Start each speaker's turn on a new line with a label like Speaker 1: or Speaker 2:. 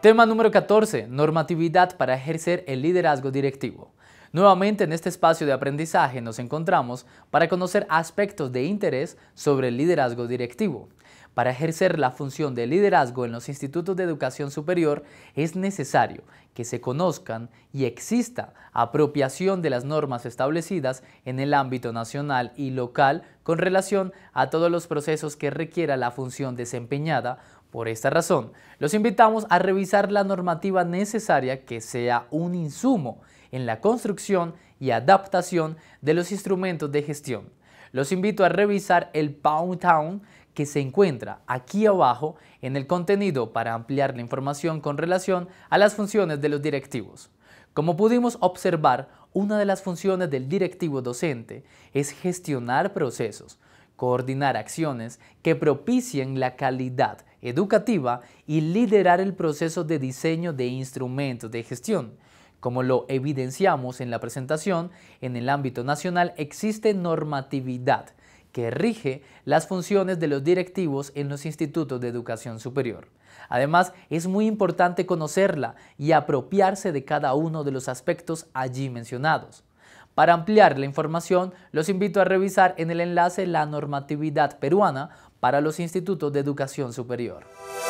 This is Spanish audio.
Speaker 1: Tema número 14. Normatividad para ejercer el liderazgo directivo. Nuevamente en este espacio de aprendizaje nos encontramos para conocer aspectos de interés sobre el liderazgo directivo. Para ejercer la función de liderazgo en los institutos de educación superior es necesario que se conozcan y exista apropiación de las normas establecidas en el ámbito nacional y local con relación a todos los procesos que requiera la función desempeñada por esta razón, los invitamos a revisar la normativa necesaria que sea un insumo en la construcción y adaptación de los instrumentos de gestión. Los invito a revisar el Pound Town que se encuentra aquí abajo en el contenido para ampliar la información con relación a las funciones de los directivos. Como pudimos observar, una de las funciones del directivo docente es gestionar procesos, coordinar acciones que propicien la calidad educativa y liderar el proceso de diseño de instrumentos de gestión. Como lo evidenciamos en la presentación, en el ámbito nacional existe normatividad que rige las funciones de los directivos en los institutos de educación superior. Además, es muy importante conocerla y apropiarse de cada uno de los aspectos allí mencionados. Para ampliar la información, los invito a revisar en el enlace La normatividad peruana para los institutos de educación superior.